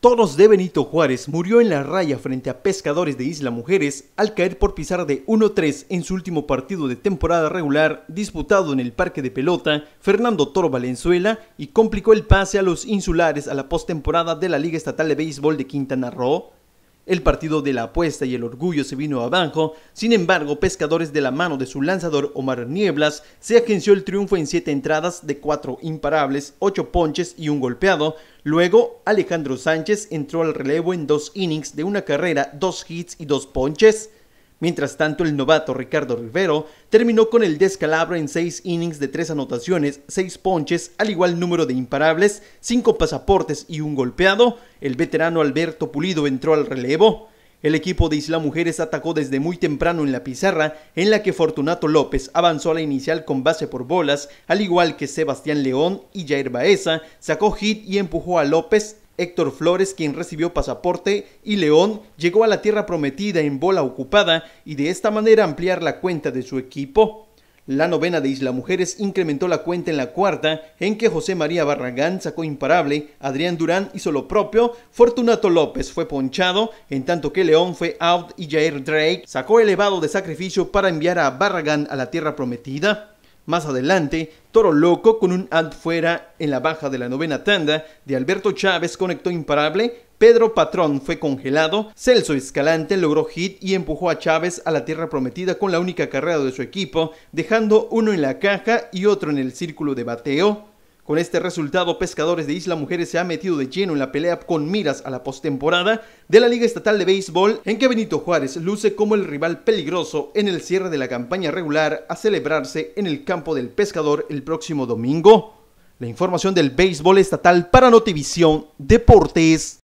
Toros de Benito Juárez murió en la raya frente a Pescadores de Isla Mujeres al caer por pisar de 1-3 en su último partido de temporada regular disputado en el Parque de Pelota Fernando Toro Valenzuela y complicó el pase a los insulares a la postemporada de la Liga Estatal de Béisbol de Quintana Roo el partido de la apuesta y el orgullo se vino abajo, sin embargo, Pescadores de la mano de su lanzador Omar Nieblas se agenció el triunfo en siete entradas de cuatro imparables, ocho ponches y un golpeado. Luego, Alejandro Sánchez entró al relevo en dos innings de una carrera, dos hits y dos ponches. Mientras tanto, el novato Ricardo Rivero terminó con el descalabro en seis innings de tres anotaciones, seis ponches, al igual número de imparables, cinco pasaportes y un golpeado. El veterano Alberto Pulido entró al relevo. El equipo de Isla Mujeres atacó desde muy temprano en la pizarra, en la que Fortunato López avanzó a la inicial con base por bolas, al igual que Sebastián León y Jair Baeza, sacó hit y empujó a López Héctor Flores, quien recibió pasaporte, y León llegó a la tierra prometida en bola ocupada y de esta manera ampliar la cuenta de su equipo. La novena de Isla Mujeres incrementó la cuenta en la cuarta, en que José María Barragán sacó imparable, Adrián Durán hizo lo propio, Fortunato López fue ponchado, en tanto que León fue out y Jair Drake sacó elevado de sacrificio para enviar a Barragán a la tierra prometida. Más adelante, Toro Loco con un ad fuera en la baja de la novena tanda de Alberto Chávez conectó imparable, Pedro Patrón fue congelado, Celso Escalante logró hit y empujó a Chávez a la tierra prometida con la única carrera de su equipo, dejando uno en la caja y otro en el círculo de bateo. Con este resultado, Pescadores de Isla Mujeres se ha metido de lleno en la pelea con miras a la postemporada de la Liga Estatal de Béisbol, en que Benito Juárez luce como el rival peligroso en el cierre de la campaña regular a celebrarse en el campo del Pescador el próximo domingo. La información del béisbol estatal para Notivisión Deportes.